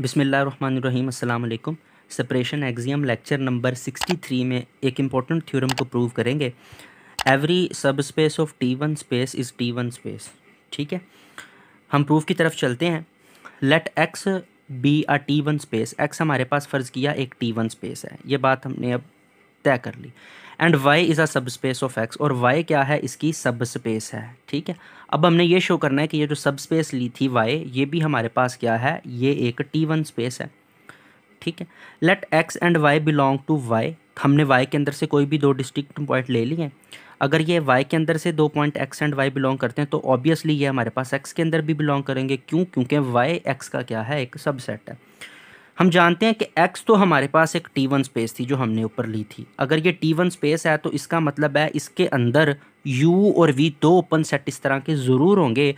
बिसमीम् अल्लाम separation axiom lecture number 63 में एक इम्पॉर्टेंट थ्योरम को प्रूव करेंगे every sub space of T one space is T one space ठीक है हम प्रूफ की तरफ चलते हैं let X be a T one space X हमारे पास फ़र्ज़ किया एक टी वन स्पेस है ये बात हमने अब तय कर ली and y is a sub space of X और y क्या है इसकी सब स्पेस है ठीक है अब हमने ये शो करना है कि ये जो सब स्पेस ली थी y ये भी हमारे पास क्या है ये एक t1 स्पेस है ठीक है let x and y belong to y हमने y के अंदर से कोई भी दो डिस्टिक्ट पॉइंट ले लिए अगर ये y के अंदर से दो point x and y belong करते हैं तो ऑब्वियसली ये हमारे पास x के अंदर भी बिलोंग करेंगे क्यों क्योंकि y x का क्या है एक सबसेट है हम जानते हैं कि x तो हमारे पास एक t1 स्पेस थी जो हमने ऊपर ली थी अगर ये t1 स्पेस है तो इसका मतलब है इसके अंदर u और v दो ओपन सेट इस तरह के ज़रूर होंगे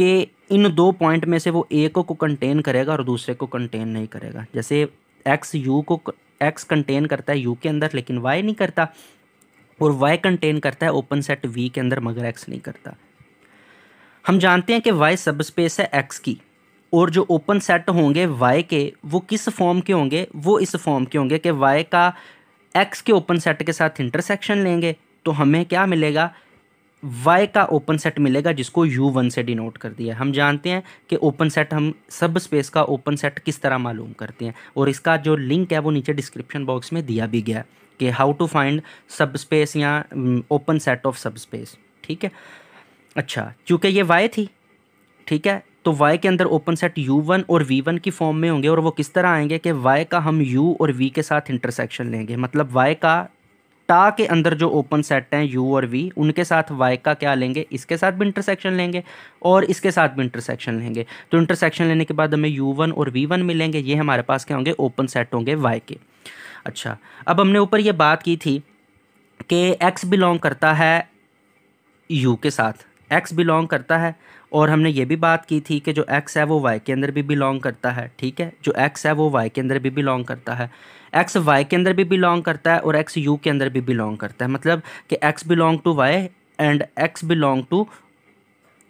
कि इन दो पॉइंट में से वो एक को कंटेन करेगा और दूसरे को कंटेन नहीं करेगा जैसे एक्स यू को एक्स कंटेन करता है यू के अंदर लेकिन वाई नहीं करता और वाई कंटेन करता है ओपन सेट वी के अंदर मगर एक्स नहीं करता हम जानते हैं कि वाई सब स्पेस है एक्स की और जो ओपन सेट होंगे वाई के वो किस फॉर्म के होंगे वो इस फॉर्म के होंगे कि वाई का एक्स के ओपन सेट के साथ इंटरसेक्शन लेंगे तो हमें क्या मिलेगा वाई का ओपन सेट मिलेगा जिसको यू वन से डिनोट कर दिया हम जानते हैं कि ओपन सेट हम सब स्पेस का ओपन सेट किस तरह मालूम करते हैं और इसका जो लिंक है वो नीचे डिस्क्रिप्शन बॉक्स में दिया भी गया कि how to find sub space या open set of sub space ठीक है अच्छा चूँकि ये वाई थी ठीक है तो y के अंदर ओपन सेट u1 और v1 की फॉर्म में होंगे और वो किस तरह आएंगे कि y का हम u और v के साथ इंटरसेक्शन लेंगे मतलब y का टा के अंदर जो ओपन सेट हैं u और v उनके साथ y का क्या लेंगे इसके साथ भी इंटरसेक्शन लेंगे और इसके साथ भी इंटरसेक्शन लेंगे तो इंटरसेक्शन लेने के बाद हमें वन और वन मिलेंगे ये हमारे पास क्या होंगे ओपन सेट होंगे वाई के अच्छा अब हमने ऊपर ये बात की थी कि एक्स बिलोंग करता है यू के साथ एक्स बिलोंग करता है और हमने ये भी बात की थी कि जो एक्स है वो वाई के अंदर भी बिलोंग करता है ठीक है जो एक्स है वो वाई के अंदर भी बिलोंग करता है एक्स वाई के अंदर भी बिलोंग करता है और एक्स यू के अंदर भी बिलोंग करता है मतलब कि X belong to Y and X belong to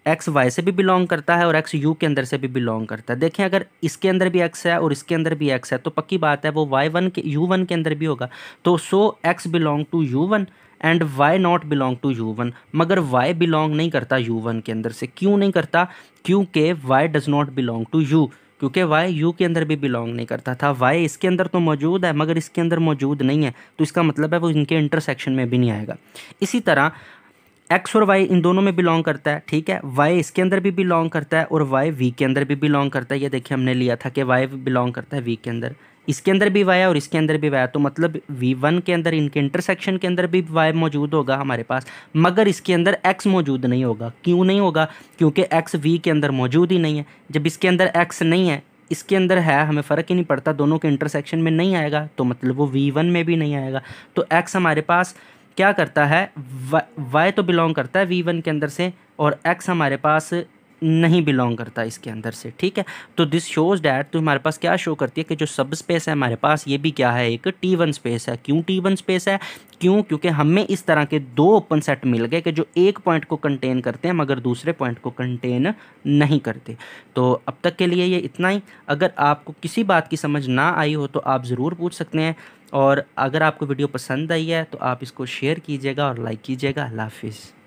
X Y से भी बिलोंग करता है और एक्स यू के अंदर से भी बिलोंग करता है देखें अगर इसके अंदर भी एक्स है और इसके अंदर भी एक्स है तो पक्की बात है वो वाई वन के यू वन के अंदर भी होगा तो so X belong to U one and Y not belong to U one मगर वाई बिलोंग नहीं करता यू वन के अंदर से क्यों नहीं करता क्योंकि Y does not belong to U क्योंकि वाई यू के अंदर भी बिलोंग नहीं करता था वाई इसके अंदर तो मौजूद है मगर इसके अंदर मौजूद नहीं है तो इसका मतलब है वो इनके इंटरसेक्शन में भी नहीं आएगा इसी तरह एक्स और वाई इन दोनों में बिलोंग करता है ठीक है वाई इसके अंदर भी बिलोंग करता है और वाई वी के अंदर भी बिलोंग करता है ये देखिए हमने लिया था कि वाई बिलोंग करता है वी के अंदर इसके अंदर भी वाई और इसके अंदर भी वाया तो मतलब वी वन के अंदर इनके इंटरसेक्शन के अंदर भी वाई मौजूद होगा हमारे पास मगर इसके अंदर एक्स मौजूद नहीं होगा क्यों नहीं होगा क्योंकि एक्स वी के अंदर मौजूद ही नहीं है जब इसके अंदर एक्स नहीं है इसके अंदर है हमें फ़र्क ही नहीं पड़ता दोनों के इंटरसेक्शन में नहीं आएगा तो मतलब वो वी वन में भी नहीं आएगा तो एक्स हमारे पास क्या करता है वाई तो बिलोंग करता है वी वन के अंदर से और एक्स हमारे पास नहीं बिलोंग करता इसके अंदर से ठीक है तो दिस शोज डैट तो हमारे पास क्या शो करती है कि जो सब स्पेस है हमारे पास ये भी क्या है एक टी वन स्पेस है क्यों टी वन स्पेस है क्यों क्योंकि हमें इस तरह के दो ओपन सेट मिल गए कि जो एक पॉइंट को कंटेन करते हैं मगर दूसरे पॉइंट को कंटेन नहीं करते तो अब तक के लिए ये इतना ही अगर आपको किसी बात की समझ ना आई हो तो आप ज़रूर पूछ सकते हैं और अगर आपको वीडियो पसंद आई है तो आप इसको शेयर कीजिएगा और लाइक कीजिएगा अल्लाह हाफिज़